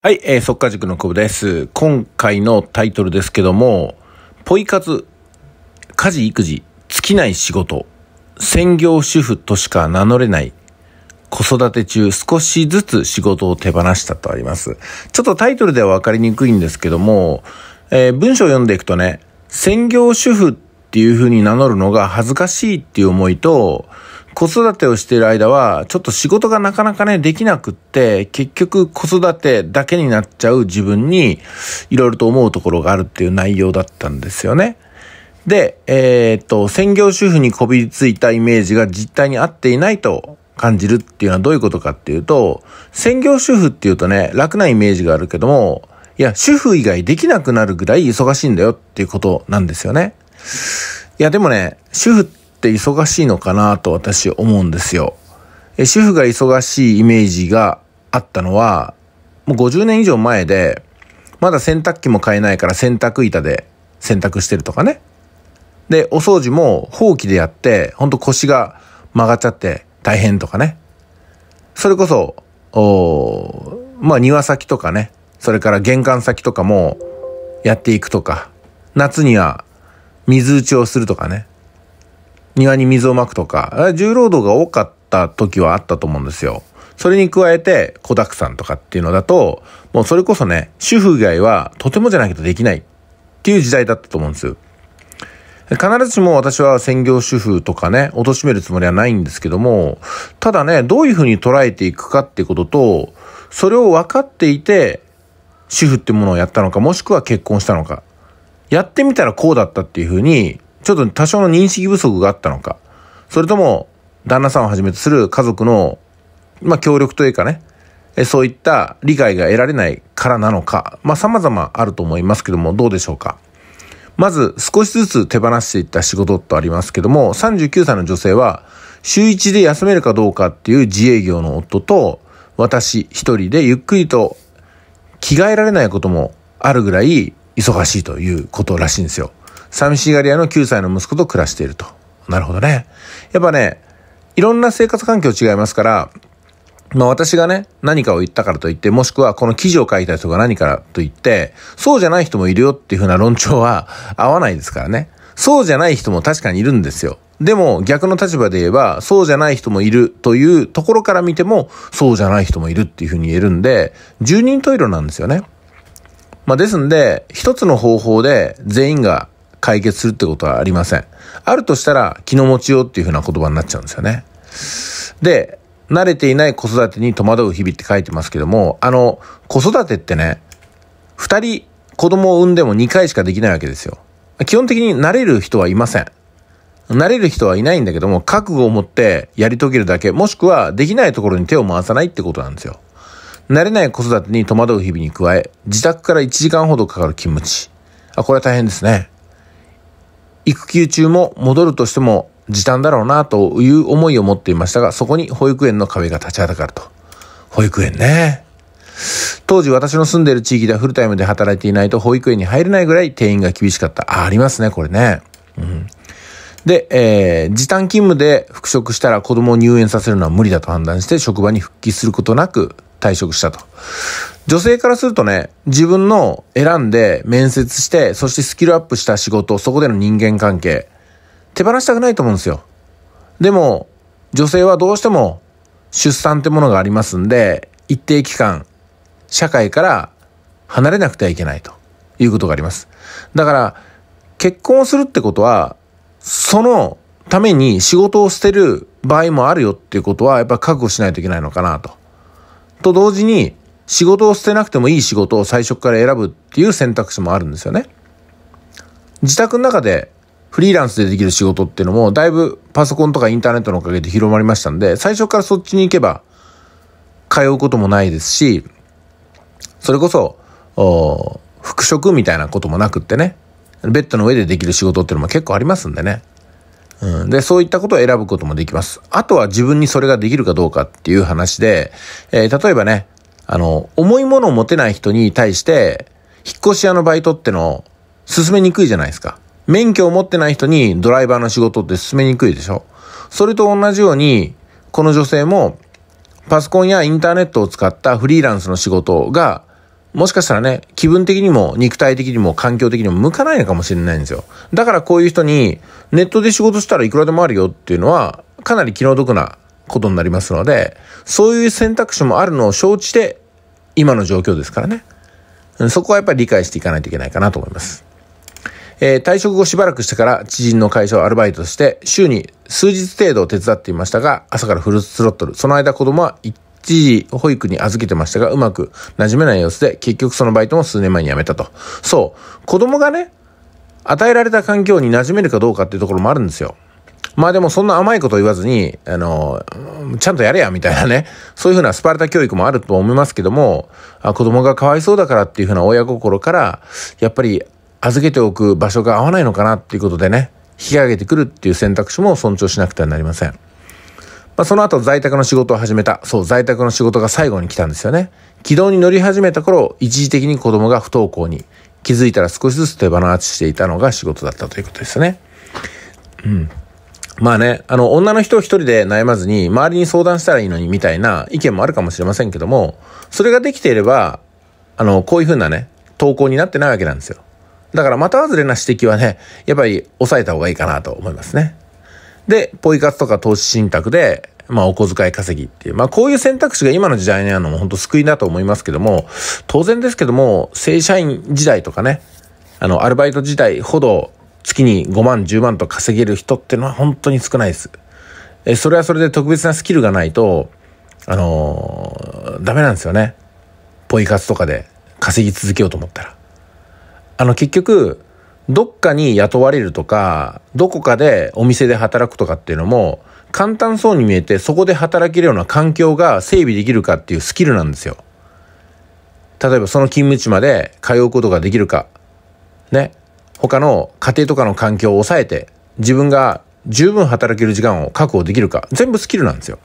はい、えー、速稼塾の久保です。今回のタイトルですけども、ポイ活、家事育児、尽きない仕事、専業主婦としか名乗れない、子育て中少しずつ仕事を手放したとあります。ちょっとタイトルではわかりにくいんですけども、えー、文章を読んでいくとね、専業主婦っていう風に名乗るのが恥ずかしいっていう思いと、子育てをしている間は、ちょっと仕事がなかなかね、できなくって、結局子育てだけになっちゃう自分に、いろいろと思うところがあるっていう内容だったんですよね。で、えー、っと、専業主婦にこびりついたイメージが実態に合っていないと感じるっていうのはどういうことかっていうと、専業主婦っていうとね、楽なイメージがあるけども、いや、主婦以外できなくなるぐらい忙しいんだよっていうことなんですよね。いや、でもね、主婦ってって忙しいのかなと私思うんですよ。主婦が忙しいイメージがあったのは、もう50年以上前で、まだ洗濯機も買えないから洗濯板で洗濯してるとかね。で、お掃除もほうきでやって、ほんと腰が曲がっちゃって大変とかね。それこそ、おまあ庭先とかね、それから玄関先とかもやっていくとか、夏には水打ちをするとかね。庭に水をまくとか、重労働が多かった時はあったと思うんですよ。それに加えて、子沢山とかっていうのだと、もうそれこそね、主婦以外はとてもじゃないけどできないっていう時代だったと思うんです。必ずしも私は専業主婦とかね、貶めるつもりはないんですけども、ただね、どういうふうに捉えていくかっていうことと、それを分かっていて、主婦ってものをやったのか、もしくは結婚したのか。やってみたらこうだったっていうふうに、ちょっと多少の認識不足があったのか、それとも、旦那さんをはじめとする家族の、まあ、協力というかね、そういった理解が得られないからなのか、まあ、様々あると思いますけども、どうでしょうか。まず、少しずつ手放していった仕事とありますけども、39歳の女性は、週1で休めるかどうかっていう自営業の夫と、私一人でゆっくりと着替えられないこともあるぐらい忙しいということらしいんですよ。寂しがり屋の9歳の息子と暮らしていると。なるほどね。やっぱね、いろんな生活環境違いますから、まあ私がね、何かを言ったからといって、もしくはこの記事を書いた人が何かと言って、そうじゃない人もいるよっていうふうな論調は合わないですからね。そうじゃない人も確かにいるんですよ。でも逆の立場で言えば、そうじゃない人もいるというところから見ても、そうじゃない人もいるっていうふうに言えるんで、十人十色なんですよね。まあですんで、一つの方法で全員が解決するってことはありません。あるとしたら、気の持ちようっていうふうな言葉になっちゃうんですよね。で、慣れていない子育てに戸惑う日々って書いてますけども、あの、子育てってね、二人子供を産んでも2回しかできないわけですよ。基本的に慣れる人はいません。慣れる人はいないんだけども、覚悟を持ってやり遂げるだけ、もしくはできないところに手を回さないってことなんですよ。慣れない子育てに戸惑う日々に加え、自宅から1時間ほどかかる勤務地。あ、これは大変ですね。育休中も戻るとしても時短だろうなという思いを持っていましたが、そこに保育園の壁が立ちはだかると。保育園ね。当時私の住んでいる地域ではフルタイムで働いていないと保育園に入れないぐらい定員が厳しかった。あ、ありますね、これね。うん。で、えー、時短勤務で復職したら子供を入園させるのは無理だと判断して職場に復帰することなく退職したと。女性からするとね、自分の選んで面接して、そしてスキルアップした仕事、そこでの人間関係、手放したくないと思うんですよ。でも、女性はどうしても出産ってものがありますんで、一定期間、社会から離れなくてはいけないということがあります。だから、結婚をするってことは、そのために仕事を捨てる場合もあるよっていうことは、やっぱ覚悟しないといけないのかなと。と同時に、仕事を捨てなくてもいい仕事を最初から選ぶっていう選択肢もあるんですよね。自宅の中でフリーランスでできる仕事っていうのもだいぶパソコンとかインターネットのおかげで広まりましたんで、最初からそっちに行けば通うこともないですし、それこそ、復職みたいなこともなくってね、ベッドの上でできる仕事っていうのも結構ありますんでね。うん、で、そういったことを選ぶこともできます。あとは自分にそれができるかどうかっていう話で、えー、例えばね、あの、重いものを持てない人に対して、引っ越し屋のバイトっての、進めにくいじゃないですか。免許を持ってない人にドライバーの仕事って進めにくいでしょ。それと同じように、この女性も、パソコンやインターネットを使ったフリーランスの仕事が、もしかしたらね、気分的にも肉体的にも環境的にも向かないのかもしれないんですよ。だからこういう人に、ネットで仕事したらいくらでもあるよっていうのは、かなり気の毒なことになりますので、そういう選択肢もあるのを承知で、今の状況ですからね。そこはやっぱり理解していかないといけないかなと思います。えー、退職後しばらくしてから知人の会社をアルバイトして、週に数日程度手伝っていましたが、朝からフルスロットル。その間子供は一時保育に預けてましたが、うまく馴染めない様子で、結局そのバイトも数年前に辞めたと。そう。子供がね、与えられた環境に馴染めるかどうかっていうところもあるんですよ。まあでもそんな甘いこと言わずに、あの、ちゃんとやれや、みたいなね。そういうふうなスパルタ教育もあると思いますけども、あ子供がかわいそうだからっていうふうな親心から、やっぱり預けておく場所が合わないのかなっていうことでね、引き上げてくるっていう選択肢も尊重しなくてはなりません。まあ、その後在宅の仕事を始めた。そう、在宅の仕事が最後に来たんですよね。軌道に乗り始めた頃、一時的に子供が不登校に。気づいたら少しずつ手放していたのが仕事だったということですよね。うん。まあね、あの、女の人一人で悩まずに、周りに相談したらいいのに、みたいな意見もあるかもしれませんけども、それができていれば、あの、こういうふうなね、投稿になってないわけなんですよ。だから、また外れな指摘はね、やっぱり抑えた方がいいかなと思いますね。で、ポイ活とか投資信託で、まあ、お小遣い稼ぎっていう。まあ、こういう選択肢が今の時代にあるのも本当救いだと思いますけども、当然ですけども、正社員時代とかね、あの、アルバイト時代ほど月に5万、10万と稼げる人ってのは本当に少ないです。え、それはそれで特別なスキルがないと、あのー、ダメなんですよね。ポイ活とかで稼ぎ続けようと思ったら。あの、結局、どっかに雇われるとか、どこかでお店で働くとかっていうのも、簡単そうに見えて、そこで働けるような環境が整備できるかっていうスキルなんですよ。例えばその勤務地まで通うことができるか、ね、他の家庭とかの環境を抑えて、自分が十分働ける時間を確保できるか、全部スキルなんですよ。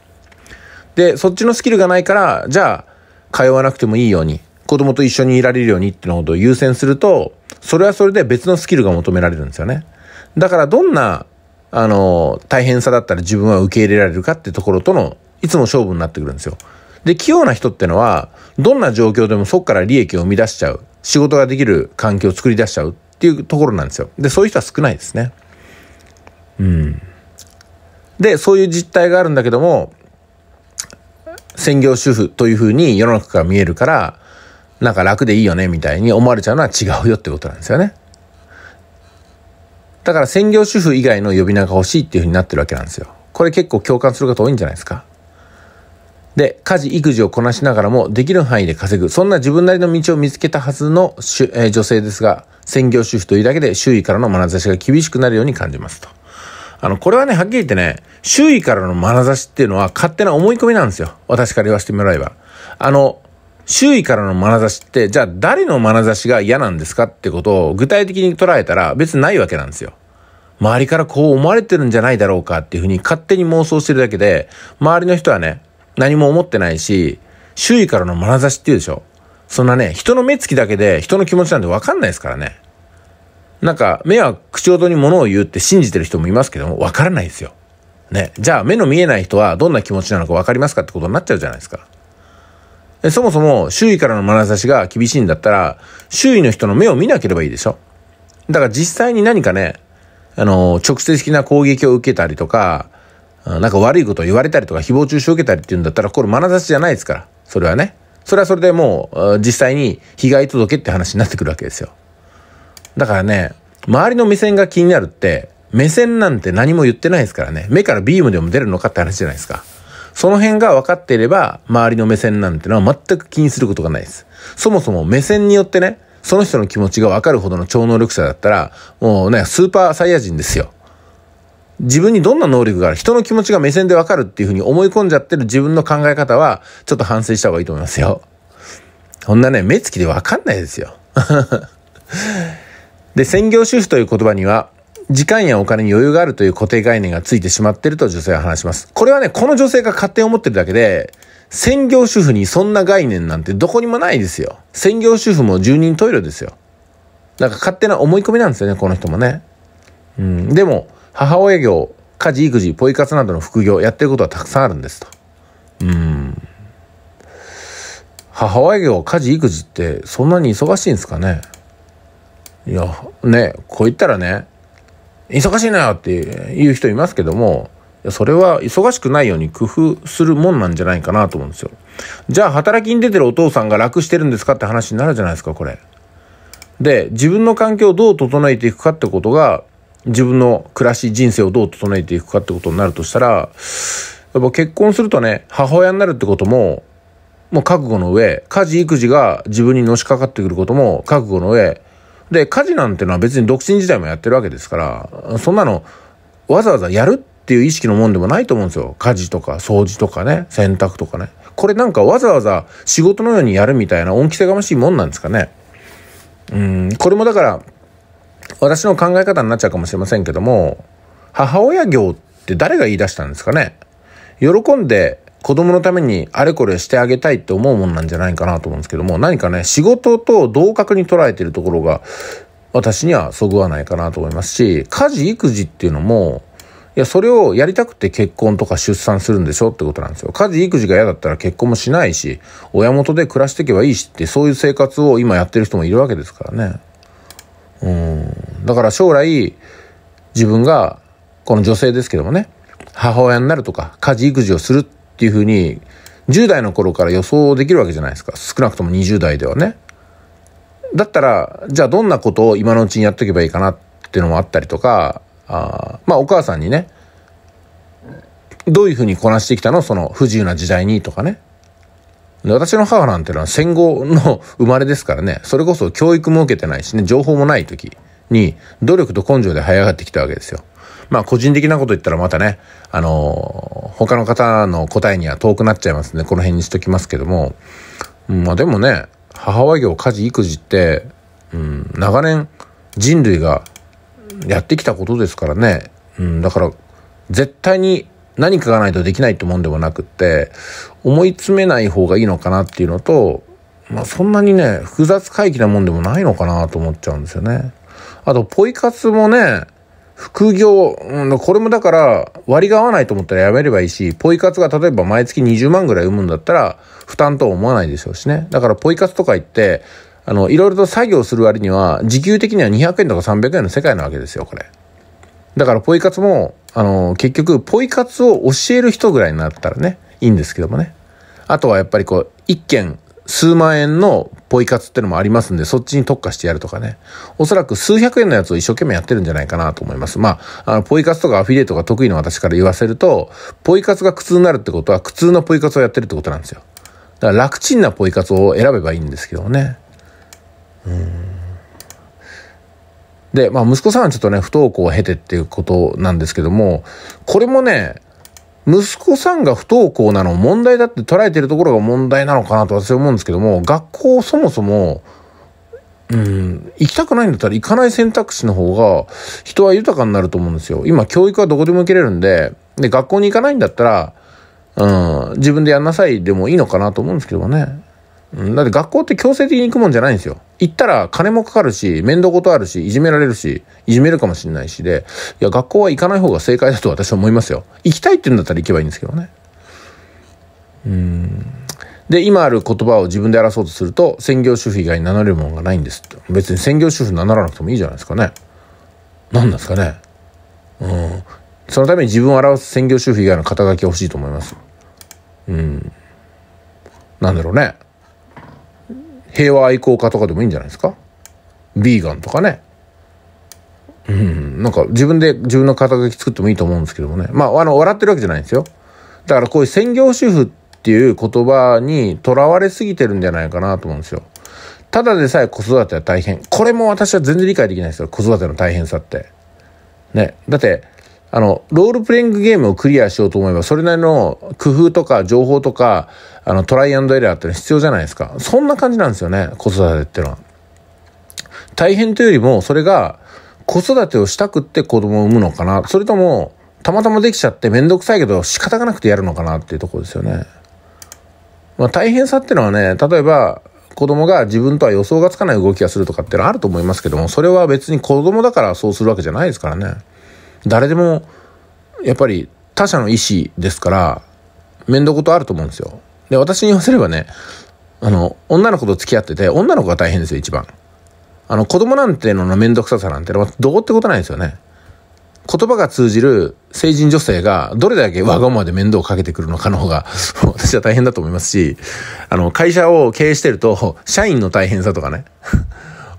で、そっちのスキルがないから、じゃあ、通わなくてもいいように、子供と一緒にいられるようにってのことを優先すると、それはそれで別のスキルが求められるんですよね。だからどんな、あの、大変さだったら自分は受け入れられるかってところとの、いつも勝負になってくるんですよ。で、器用な人ってのは、どんな状況でもそこから利益を生み出しちゃう。仕事ができる環境を作り出しちゃう。っていうところなんですよ。で、そういう人は少ないですね。うん。で、そういう実態があるんだけども、専業主婦というふうに世の中が見えるから、なんか楽でいいよねみたいに思われちゃうのは違うよってことなんですよね。だから専業主婦以外の呼び名が欲しいっていうふうになってるわけなんですよ。これ結構共感する方多いんじゃないですか。で、家事、育児をこなしながらもできる範囲で稼ぐ。そんな自分なりの道を見つけたはずの、えー、女性ですが、専業主婦というだけで周囲からの眼差しが厳しくなるように感じますと。あの、これはね、はっきり言ってね、周囲からの眼差しっていうのは勝手な思い込みなんですよ。私から言わせてもらえば。あの、周囲からの眼差しって、じゃあ誰の眼差しが嫌なんですかってことを具体的に捉えたら別にないわけなんですよ。周りからこう思われてるんじゃないだろうかっていうふうに勝手に妄想してるだけで、周りの人はね、何も思ってないし、周囲からの眼差しっていうでしょ。そんなね、人の目つきだけで人の気持ちなんてわかんないですからね。なんか、目は口元に物を言うって信じてる人もいますけども、わからないですよ。ね。じゃあ、目の見えない人はどんな気持ちなのかわかりますかってことになっちゃうじゃないですか。そもそも、周囲からの眼差しが厳しいんだったら、周囲の人の目を見なければいいでしょ。だから実際に何かね、あの、直接的な攻撃を受けたりとか、なんか悪いことを言われたりとか、誹謗中傷を受けたりっていうんだったら、これ眼差しじゃないですから、それはね。それはそれでもう、実際に被害届って話になってくるわけですよ。だからね、周りの目線が気になるって、目線なんて何も言ってないですからね。目からビームでも出るのかって話じゃないですか。その辺が分かっていれば、周りの目線なんてのは全く気にすることがないです。そもそも目線によってね、その人の気持ちが分かるほどの超能力者だったら、もうね、スーパーサイヤ人ですよ。自分にどんな能力がある、人の気持ちが目線でわかるっていうふうに思い込んじゃってる自分の考え方は、ちょっと反省した方がいいと思いますよ。そんなね、目つきでわかんないですよ。で、専業主婦という言葉には、時間やお金に余裕があるという固定概念がついてしまってると女性は話します。これはね、この女性が勝手に思ってるだけで、専業主婦にそんな概念なんてどこにもないですよ。専業主婦も住人トイレですよ。なんか勝手な思い込みなんですよね、この人もね。うん。でも、母親業、家事、育児、ポイ活などの副業、やってることはたくさんあるんですと。うん。母親業、家事、育児って、そんなに忙しいんですかねいや、ね、こう言ったらね、忙しいなよっていう人いますけども、それは忙しくないように工夫するもんなんじゃないかなと思うんですよ。じゃあ働きに出てるお父さんが楽してるんですかって話になるじゃないですか、これ。で、自分の環境をどう整えていくかってことが、自分の暮らし人生をどう整えていくかってことになるとしたらやっぱ結婚するとね母親になるってことももう覚悟の上家事育児が自分にのしかかってくることも覚悟の上で家事なんてのは別に独身時代もやってるわけですからそんなのわざわざやるっていう意識のもんでもないと思うんですよ家事とか掃除とかね洗濯とかねこれなんかわざわざ仕事のようにやるみたいな恩着せがましいもんなんですかねうんこれもだから私の考え方になっちゃうかもしれませんけども、母親業って誰が言い出したんですかね喜んで子供のためにあれこれしてあげたいって思うもんなんじゃないかなと思うんですけども、何かね、仕事と同格に捉えてるところが、私にはそぐわないかなと思いますし、家事、育児っていうのも、いや、それをやりたくて結婚とか出産するんでしょってことなんですよ。家事、育児が嫌だったら結婚もしないし、親元で暮らしていけばいいしって、そういう生活を今やってる人もいるわけですからね。うん。だから将来、自分が、この女性ですけどもね、母親になるとか、家事育児をするっていうふうに、10代の頃から予想できるわけじゃないですか。少なくとも20代ではね。だったら、じゃあどんなことを今のうちにやっとけばいいかなっていうのもあったりとか、あまあお母さんにね、どういうふうにこなしてきたのその不自由な時代にとかね。私の母なんてのは戦後の生まれですからね、それこそ教育も受けてないしね、情報もない時に、努力と根性で這い上がってきたわけですよ。まあ個人的なこと言ったらまたね、あのー、他の方の答えには遠くなっちゃいますん、ね、で、この辺にしときますけども、まあでもね、母親業、家事、育児って、うん、長年人類がやってきたことですからね、うん、だから絶対に何かがないとできないってもんでもなくって、思い詰めない方がいいのかなっていうのと、まあ、そんなにね、複雑回帰なもんでもないのかなと思っちゃうんですよね。あと、ポイ活もね、副業、うん、これもだから割が合わないと思ったらやめればいいし、ポイ活が例えば毎月20万ぐらい生むんだったら負担とは思わないでしょうしね。だからポイ活とか言って、あの、いろいろと作業する割には時給的には200円とか300円の世界なわけですよ、これ。だからポイ活もあの、結局、ポイ活を教える人ぐらいになったらね、いいんですけどもね。あとはやっぱりこう、一件数万円のポイ活ってのもありますんで、そっちに特化してやるとかね。おそらく数百円のやつを一生懸命やってるんじゃないかなと思います。まあ、あの、ポイ活とかアフィリエイトが得意の私から言わせると、ポイ活が苦痛になるってことは、苦痛なポイ活をやってるってことなんですよ。だから楽ちんなポイ活を選べばいいんですけどもね。うん。で、まあ、息子さんはちょっとね、不登校を経てっていうことなんですけども、これもね、息子さんが不登校なの問題だって捉えてるところが問題なのかなと私は思うんですけども、学校そもそも、うん、行きたくないんだったら行かない選択肢の方が人は豊かになると思うんですよ。今教育はどこでも受けれるんで、で、学校に行かないんだったら、うん、自分でやんなさいでもいいのかなと思うんですけどもね。うん、だって学校って強制的に行くもんじゃないんですよ。行ったら金もかかるし、面倒事あるし、いじめられるし、いじめるかもしれないしで、いや、学校は行かない方が正解だと私は思いますよ。行きたいって言うんだったら行けばいいんですけどね。うん。で、今ある言葉を自分で争うとすると、専業主婦以外に名乗れるものがないんです別に専業主婦名乗らなくてもいいじゃないですかね。何なんですかね。うん。そのために自分を表す専業主婦以外の肩書きが欲しいと思います。うん。なんだろうね。平和愛好家とかでもいいんじゃないですかビーガンとかね。うん、なんか自分で自分の肩書き作ってもいいと思うんですけどもね。まあ、あの、笑ってるわけじゃないんですよ。だからこういう専業主婦っていう言葉にとらわれすぎてるんじゃないかなと思うんですよ。ただでさえ子育ては大変。これも私は全然理解できないですよ。子育ての大変さって。ね。だって、あの、ロールプレイングゲームをクリアしようと思えば、それなりの工夫とか情報とか、あの、トライアンドエラーってのは必要じゃないですか。そんな感じなんですよね、子育てってのは。大変というよりも、それが、子育てをしたくって子供を産むのかな。それとも、たまたまできちゃってめんどくさいけど仕方がなくてやるのかなっていうとこですよね。まあ大変さってのはね、例えば、子供が自分とは予想がつかない動きがするとかってのはあると思いますけども、それは別に子供だからそうするわけじゃないですからね。誰でも、やっぱり他者の意思ですから、面倒事あると思うんですよ。で、私に言わせればね、あの、女の子と付き合ってて、女の子が大変ですよ、一番。あの、子供なんてのの面倒くささなんてのはどうってことないですよね。言葉が通じる成人女性がどれだけわがままで面倒をかけてくるのかの方が 私は大変だと思いますし、あの、会社を経営してると、社員の大変さとかね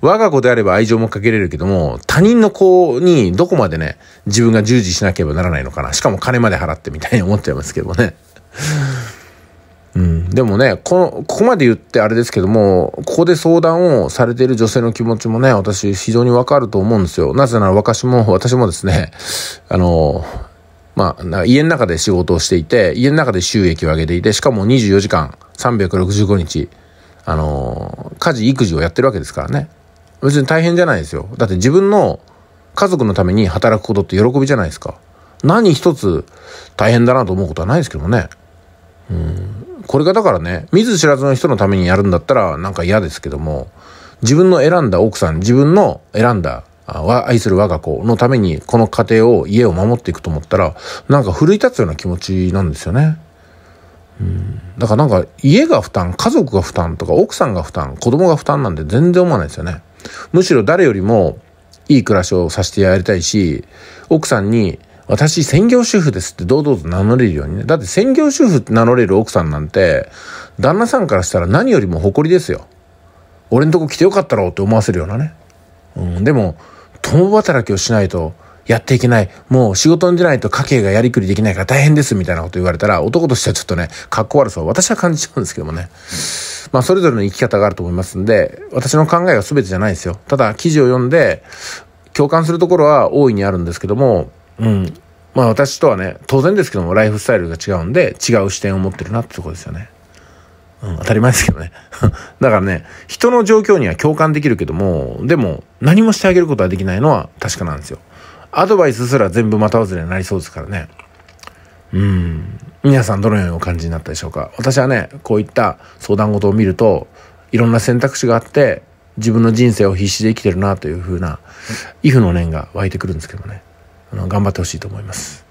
我が子であれば愛情もかけれるけども、他人の子にどこまでね、自分が従事しなければならないのかな。しかも金まで払ってみたいに思っちゃいますけどね。うん、でもねこの、ここまで言ってあれですけども、ここで相談をされている女性の気持ちもね、私非常にわかると思うんですよ。なぜなら私も、私もですね、あの、まあ、家の中で仕事をしていて、家の中で収益を上げていて、しかも24時間365日、あの、家事、育児をやってるわけですからね。別に大変じゃないですよ。だって自分の家族のために働くことって喜びじゃないですか。何一つ大変だなと思うことはないですけどね。うん。これがだからね、見ず知らずの人のためにやるんだったらなんか嫌ですけども、自分の選んだ奥さん、自分の選んだ愛する我が子のためにこの家庭を、家を守っていくと思ったら、なんか奮い立つような気持ちなんですよね。うん、だからなんか家が負担、家族が負担とか奥さんが負担、子供が負担なんて全然思わないですよね。むしろ誰よりもいい暮らしをさせてやりたいし、奥さんに、私、専業主婦ですって堂々と名乗れるようにね。だって専業主婦って名乗れる奥さんなんて、旦那さんからしたら何よりも誇りですよ。俺んとこ来てよかったろうって思わせるようなね。うん、でも、共働きをしないと、やっていけない。もう仕事に出ないと家計がやりくりできないから大変です、みたいなこと言われたら、男としてはちょっとね、格好悪そう。私は感じちゃうんですけどもね。まあ、それぞれの生き方があると思いますんで、私の考えは全てじゃないですよ。ただ、記事を読んで、共感するところは大いにあるんですけども、うん。まあ、私とはね、当然ですけども、ライフスタイルが違うんで、違う視点を持ってるなってとこですよね。うん、当たり前ですけどね。だからね、人の状況には共感できるけども、でも、何もしてあげることはできないのは確かなんですよ。アドバイスすら全部た外れになりそうですからね。うん。皆さんどのようにお感じになったでしょうか私はね、こういった相談事を見ると、いろんな選択肢があって、自分の人生を必死で生きてるなというふうな、イフの念が湧いてくるんですけどね。あの、頑張ってほしいと思います。